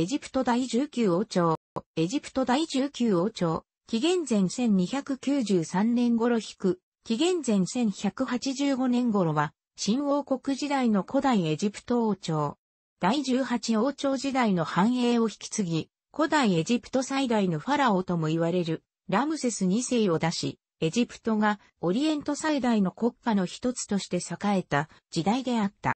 エジプト第19王朝。エジプト第19王朝。紀元前1293年頃引く。紀元前1185年頃は、新王国時代の古代エジプト王朝。第18王朝時代の繁栄を引き継ぎ、古代エジプト最大のファラオとも言われる、ラムセス2世を出し、エジプトがオリエント最大の国家の一つとして栄えた時代であった。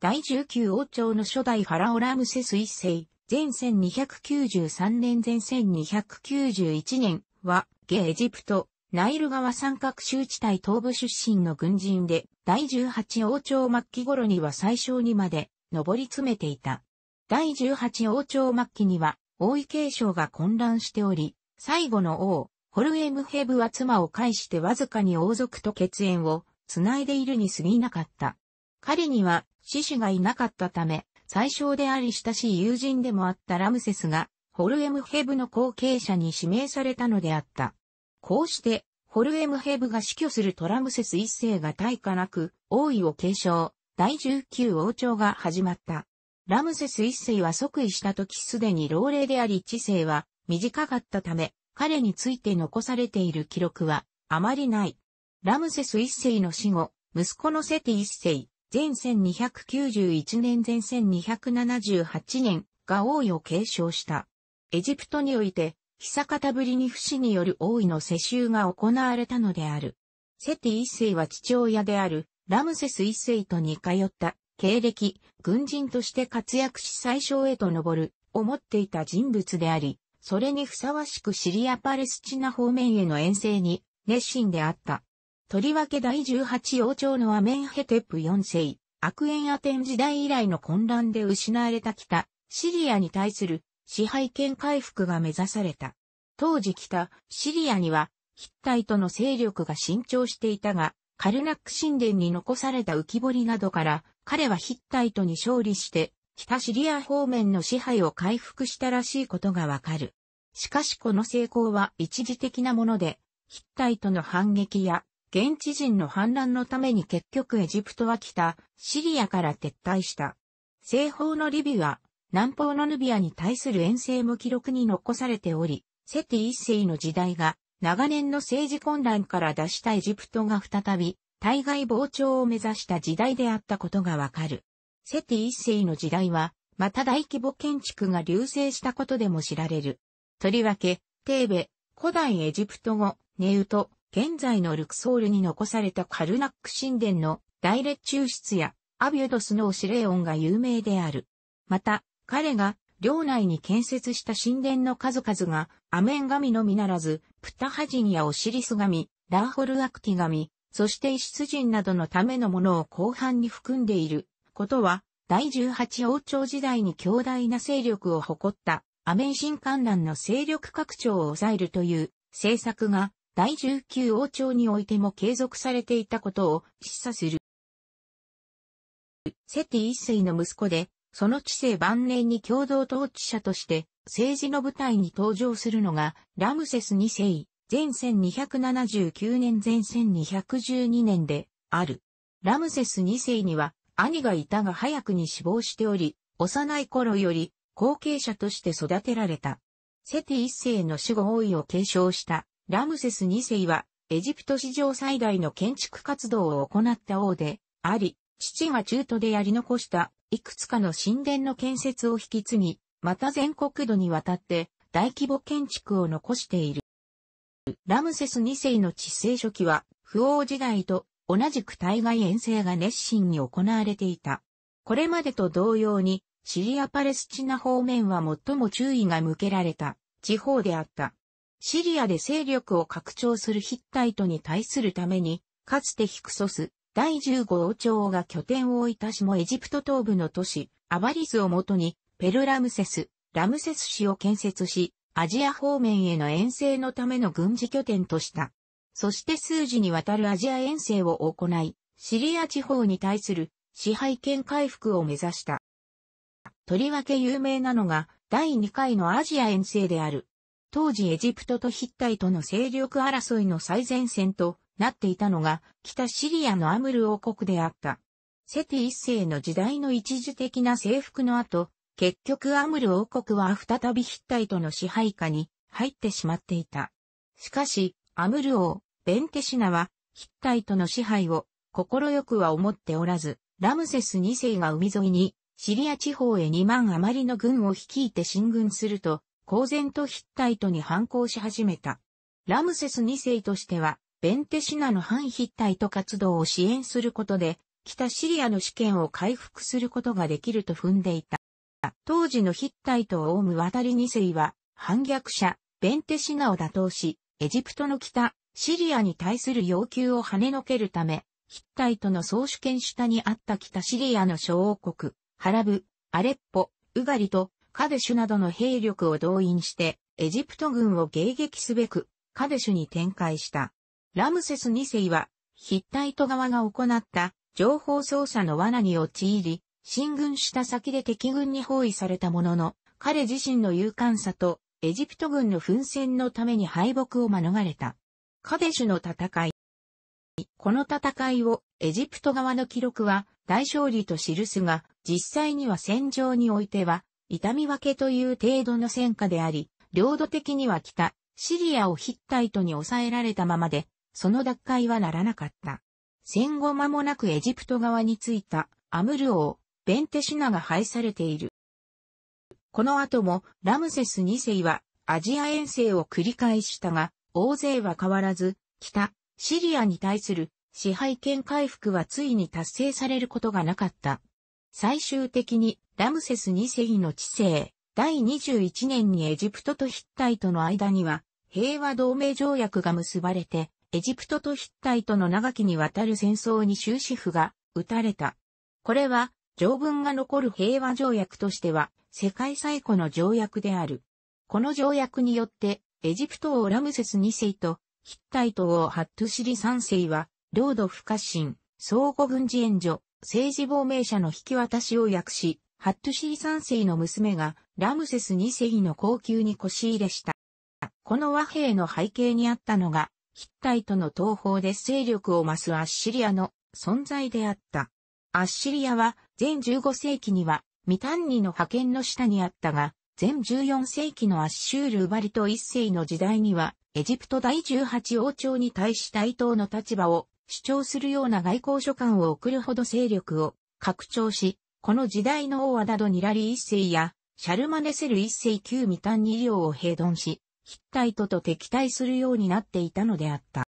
第19王朝の初代ファラオラムセス一世、前1293年前1291年は、下エジプト、ナイル川三角州地帯東部出身の軍人で、第18王朝末期頃には最小にまで上り詰めていた。第18王朝末期には、王位継承が混乱しており、最後の王、ホルエムヘブは妻を介してわずかに王族と血縁を繋いでいるに過ぎなかった。彼には死守がいなかったため、最小であり親しい友人でもあったラムセスが、ホルエムヘブの後継者に指名されたのであった。こうして、ホルエムヘブが死去するトラムセス一世が大化なく、王位を継承、第19王朝が始まった。ラムセス一世は即位した時すでに老齢であり知性は短かったため、彼について残されている記録はあまりない。ラムセス一世の死後、息子のセティ一世、前1291年前1278年が王位を継承した。エジプトにおいて、久方ぶりに不死による王位の世襲が行われたのである。セティ一世は父親である、ラムセス一世と似通った、経歴、軍人として活躍し最小へと上る、思っていた人物であり、それにふさわしくシリア・パレスチナ方面への遠征に熱心であった。とりわけ第18王朝のアメンヘテプ4世、悪縁アテン時代以来の混乱で失われた北、シリアに対する支配権回復が目指された。当時北、シリアには、ヒッタイトの勢力が伸長していたが、カルナック神殿に残された浮き彫りなどから、彼はヒッタイトに勝利して、北シリア方面の支配を回復したらしいことがわかる。しかしこの成功は一時的なもので、ヒッタイトの反撃や現地人の反乱のために結局エジプトは北、シリアから撤退した。西方のリビア、南方のヌビアに対する遠征も記録に残されており、セティ一世の時代が長年の政治混乱から脱したエジプトが再び、対外膨張を目指した時代であったことがわかる。セティ一世の時代は、また大規模建築が流星したことでも知られる。とりわけ、テーベ、古代エジプト語、ネウト、現在のルクソールに残されたカルナック神殿の大列柱室やアビュドスの司令音が有名である。また、彼が領内に建設した神殿の数々がアメン神のみならず、プタハジやオシリス神、ラーホルアクティ神、そしてイ出人などのためのものを後半に含んでいることは、第18王朝時代に強大な勢力を誇ったアメン神観覧の勢力拡張を抑えるという政策が第19王朝においても継続されていたことを示唆する。セティ一世の息子で、その治世晩年に共同統治者として政治の舞台に登場するのがラムセス二世、前線279年前線212年である。ラムセス二世には兄がいたが早くに死亡しており、幼い頃より後継者として育てられた。セティ一世の死後王位を継承したラムセス2世は、エジプト史上最大の建築活動を行った王で、あり、父が中途でやり残した、いくつかの神殿の建設を引き継ぎ、また全国土にわたって、大規模建築を残している。ラムセス2世の治世初期は、不王時代と同じく対外遠征が熱心に行われていた。これまでと同様に、シリア・パレスチナ方面は最も注意が向けられた地方であった。シリアで勢力を拡張するヒッタイトに対するために、かつてヒクソス、第15王朝が拠点を置いたしもエジプト東部の都市、アバリズをもとに、ペルラムセス、ラムセス市を建設し、アジア方面への遠征のための軍事拠点とした。そして数時にわたるアジア遠征を行い、シリア地方に対する支配権回復を目指した。とりわけ有名なのが、第2回のアジア遠征である。当時エジプトとヒッタイとの勢力争いの最前線となっていたのが北シリアのアムル王国であった。セティ一世の時代の一時的な征服の後、結局アムル王国は再びヒッタイとの支配下に入ってしまっていた。しかし、アムル王、ベンテシナは、ヒッタイとの支配を、心よくは思っておらず、ラムセス二世が海沿いに、シリア地方へ2万余りの軍を率いて進軍すると、公然とヒッタイトに反抗し始めた。ラムセス2世としては、ベンテシナの反ヒッタイト活動を支援することで、北シリアの主権を回復することができると踏んでいた。当時のヒッタイトオウム渡り2世は、反逆者、ベンテシナを打倒し、エジプトの北、シリアに対する要求を跳ねのけるため、ヒッタイトの総主権下にあった北シリアの小王国、ハラブ、アレッポ、ウガリとカデシュなどの兵力を動員して、エジプト軍を迎撃すべく、カデシュに展開した。ラムセス2世は、ヒッタイト側が行った情報操作の罠に陥り、進軍した先で敵軍に包囲されたものの、彼自身の勇敢さとエジプト軍の奮戦のために敗北を免れた。カデシュの戦い。この戦いをエジプト側の記録は大勝利と記すが、実際には戦場においては痛み分けという程度の戦果であり、領土的には北、シリアをヒッタイトに抑えられたままで、その奪回はならなかった。戦後間もなくエジプト側についたアムル王、ベンテシナが廃されている。この後もラムセス2世はアジア遠征を繰り返したが、大勢は変わらず、北、シリアに対する支配権回復はついに達成されることがなかった。最終的にラムセス2世の治世、第21年にエジプトとヒッタイとの間には平和同盟条約が結ばれて、エジプトとヒッタイとの長きにわたる戦争に終止符が打たれた。これは条文が残る平和条約としては世界最古の条約である。この条約によってエジプト王ラムセス2世とヒッタイト王ハットシリ3世は領土不可侵、相互軍事援助、政治亡命者の引き渡しを訳し、ハットシー三世の娘がラムセス二世の高級に腰入れした。この和平の背景にあったのが、ヒッタイトの東方で勢力を増すアッシリアの存在であった。アッシリアは全15世紀にはミタンニの覇権の下にあったが、全14世紀のアッシュール・ウバリト一世の時代には、エジプト第18王朝に対し対等の立場を主張するような外交書簡を送るほど勢力を拡張し、この時代の大和田ドニラリ一世や、シャルマネセル一世旧未丹二両を併存し、ヒッタイトと敵対するようになっていたのであった。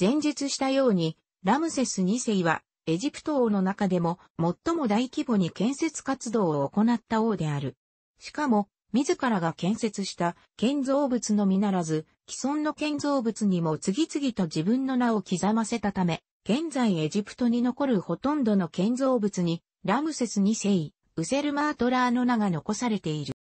前述したように、ラムセス二世は、エジプト王の中でも最も大規模に建設活動を行った王である。しかも、自らが建設した建造物のみならず、既存の建造物にも次々と自分の名を刻ませたため、現在エジプトに残るほとんどの建造物に、ラムセス2世、ウセルマートラーの名が残されている。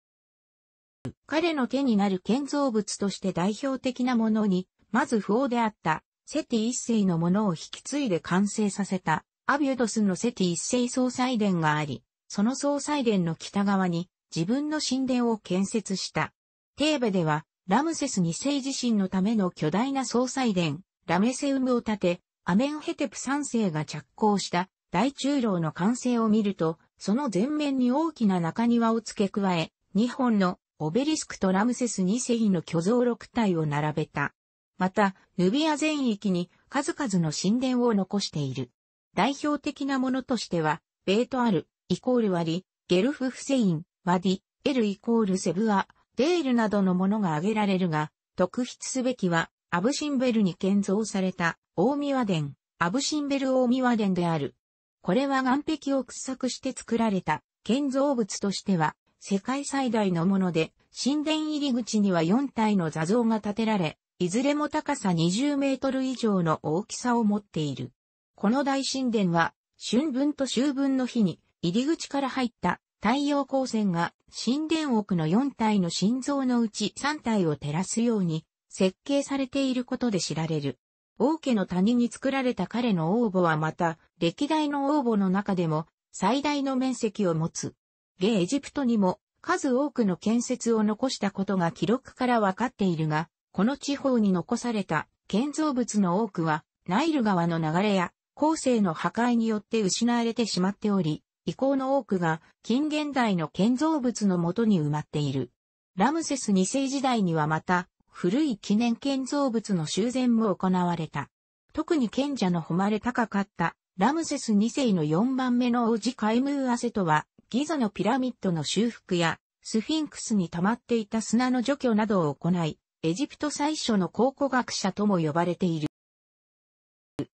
彼の手になる建造物として代表的なものに、まず不王であった、セティ一世のものを引き継いで完成させた、アビュドスのセティ一世総裁殿があり、その総裁殿の北側に自分の神殿を建設した。テーベではラムセス2世自身のための巨大な総裁殿、ラメセウムを建て、アメンヘテプ3世が着工した大中楼の完成を見ると、その前面に大きな中庭を付け加え、日本のオベリスクとラムセス2世の巨像六体を並べた。また、ヌビア全域に数々の神殿を残している。代表的なものとしては、ベートアル、イコール割、ゲルフフセイン、ワディ、エルイコールセブア、デールなどのものが挙げられるが、特筆すべきは、アブシンベルに建造された、大宮殿、アブシンベル大宮殿である。これは岸壁を掘削して作られた、建造物としては、世界最大のもので、神殿入り口には4体の座像が建てられ、いずれも高さ20メートル以上の大きさを持っている。この大神殿は、春分と秋分の日に、入り口から入った太陽光線が神殿屋の4体の心臓のうち3体を照らすように設計されていることで知られる。王家の谷に作られた彼の王墓はまた、歴代の王墓の中でも最大の面積を持つ。現エジプトにも数多くの建設を残したことが記録からわかっているが、この地方に残された建造物の多くは、ナイル川の流れや、後世の破壊によって失われてしまっており、遺構の多くが近現代の建造物のもとに埋まっている。ラムセス2世時代にはまた、古い記念建造物の修繕も行われた。特に賢者の誉れ高かったラムセス2世の4番目の王子カイムーアセトは、ギザのピラミッドの修復や、スフィンクスに溜まっていた砂の除去などを行い、エジプト最初の考古学者とも呼ばれている。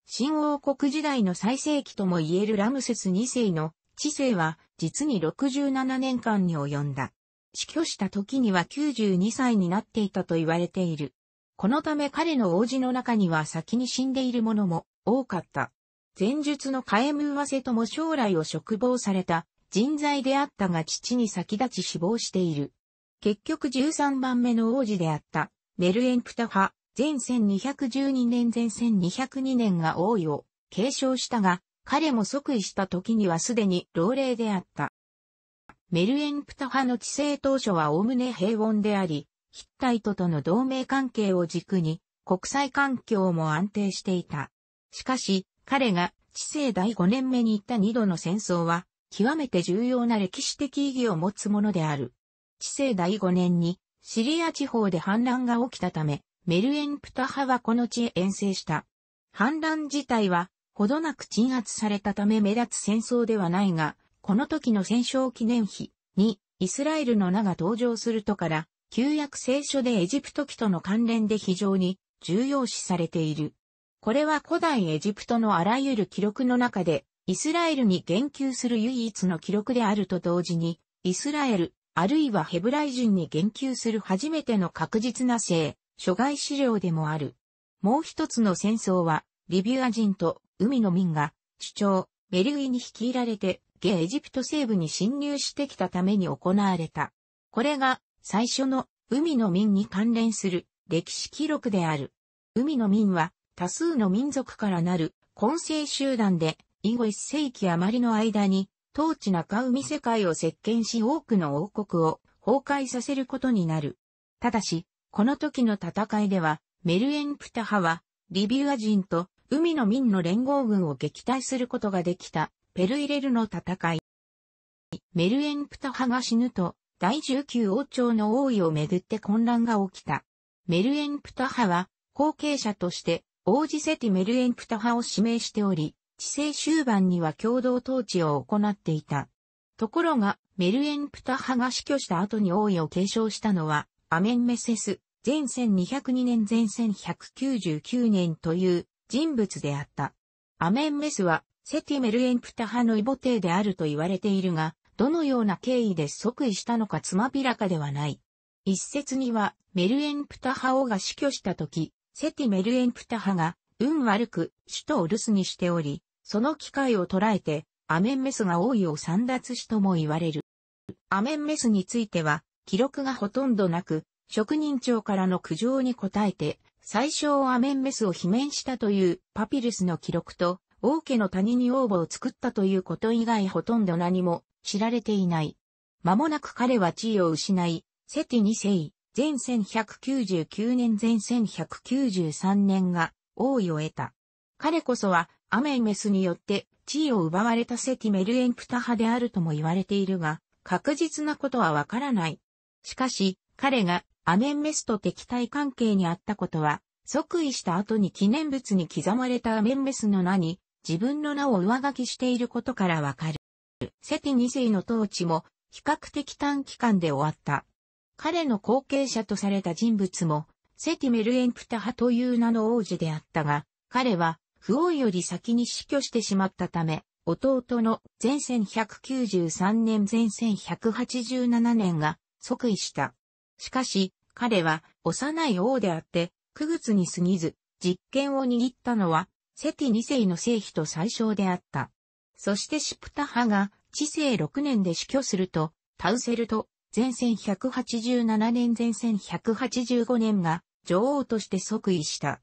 新王国時代の最盛期とも言えるラムセス2世の知性は実に67年間に及んだ。死去した時には92歳になっていたと言われている。このため彼の王子の中には先に死んでいる者も多かった。前述のカエムワセとも将来を嘱望された人材であったが父に先立ち死亡している。結局13番目の王子であったメルエンプタ派前1212年前1202年が王位を継承したが、彼も即位した時にはすでに老齢であった。メルエンプタ派の治世当初は概ね平穏であり、ヒッタイトとの同盟関係を軸に国際環境も安定していた。しかし、彼が治世第5年目に行った2度の戦争は、極めて重要な歴史的意義を持つものである。治世第5年にシリア地方で反乱が起きたため、メルエンプタ派はこの地へ遠征した。反乱自体はほどなく鎮圧されたため目立つ戦争ではないが、この時の戦勝記念碑にイスラエルの名が登場するとから、旧約聖書でエジプト記との関連で非常に重要視されている。これは古代エジプトのあらゆる記録の中で、イスラエルに言及する唯一の記録であると同時に、イスラエル、あるいはヘブライ人に言及する初めての確実な性、諸外資料でもある。もう一つの戦争は、リビュア人と海の民が、主張、メリウイに率いられて、ゲエジプト西部に侵入してきたために行われた。これが、最初の、海の民に関連する、歴史記録である。海の民は、多数の民族からなる、混成集団で、以後一世紀余りの間に、当地中海世界を席巻し多くの王国を崩壊させることになる。ただし、この時の戦いでは、メルエンプタ派は、リビュア人と海の民の連合軍を撃退することができた、ペルイレルの戦い。メルエンプタ派が死ぬと、第19王朝の王位をめぐって混乱が起きた。メルエンプタ派は、後継者として、王子セティメルエンプタ派を指名しており、治世終盤には共同統治を行っていた。ところが、メルエンプタ派が死去した後に王位を継承したのは、アメンメセス、前1202年前1199年という人物であった。アメンメスは、セティメルエンプタ派の異母帝であると言われているが、どのような経緯で即位したのかつまびらかではない。一説には、メルエンプタ派王が死去した時、セティメルエンプタ派が、運悪く、首都を留守にしており、その機会を捉えて、アメンメスが王位を散奪しとも言われる。アメンメスについては、記録がほとんどなく、職人長からの苦情に応えて、最小アメンメスを罷免したというパピルスの記録と、王家の谷に王母を作ったということ以外ほとんど何も知られていない。間もなく彼は地位を失い、セティ2世、前1199年前1193年が王位を得た。彼こそはアメンメスによって地位を奪われたセティメルエンプタ派であるとも言われているが、確実なことはわからない。しかし、彼がアメンメスと敵対関係にあったことは、即位した後に記念物に刻まれたアメンメスの名に、自分の名を上書きしていることからわかる。セティ2世の統治も、比較的短期間で終わった。彼の後継者とされた人物も、セティメルエンプタ派という名の王子であったが、彼は、不王より先に死去してしまったため、弟の前線193年前線187年が即位した。しかし、彼は幼い王であって、九月に過ぎず、実権を握ったのは、セティ二世の聖妃と最小であった。そしてシプタ派が、治世6年で死去すると、タウセルと、前線187年前線185年が、女王として即位した。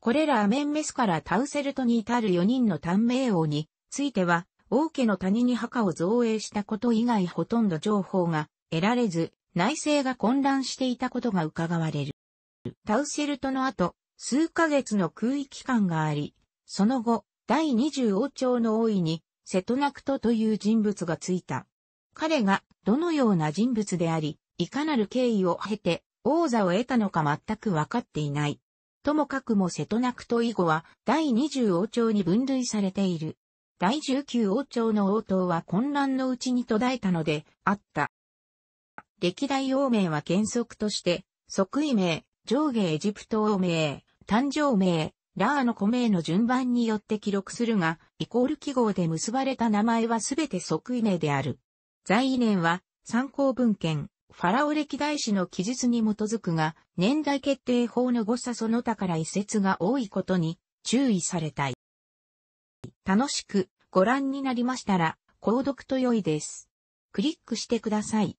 これらアメンメスからタウセルトに至る4人の短命王については、王家の谷に墓を造営したこと以外ほとんど情報が得られず、内政が混乱していたことが伺われる。タウセルトの後、数ヶ月の空域期間があり、その後、第20王朝の王位に、セトナクトという人物がついた。彼がどのような人物であり、いかなる経緯を経て王座を得たのか全く分かっていない。ともかくも瀬戸ナクト以後は第20王朝に分類されている。第19王朝の王党は混乱のうちに途絶えたのであった。歴代王名は原則として、即位名、上下エジプト王名、誕生名、ラーの古名の順番によって記録するが、イコール記号で結ばれた名前はすべて即位名である。在位年は、参考文献、ファラオ歴代史の記述に基づくが、年代決定法の誤差その他から遺説が多いことに注意されたい。楽しくご覧になりましたら、購読と良いです。クリックしてください。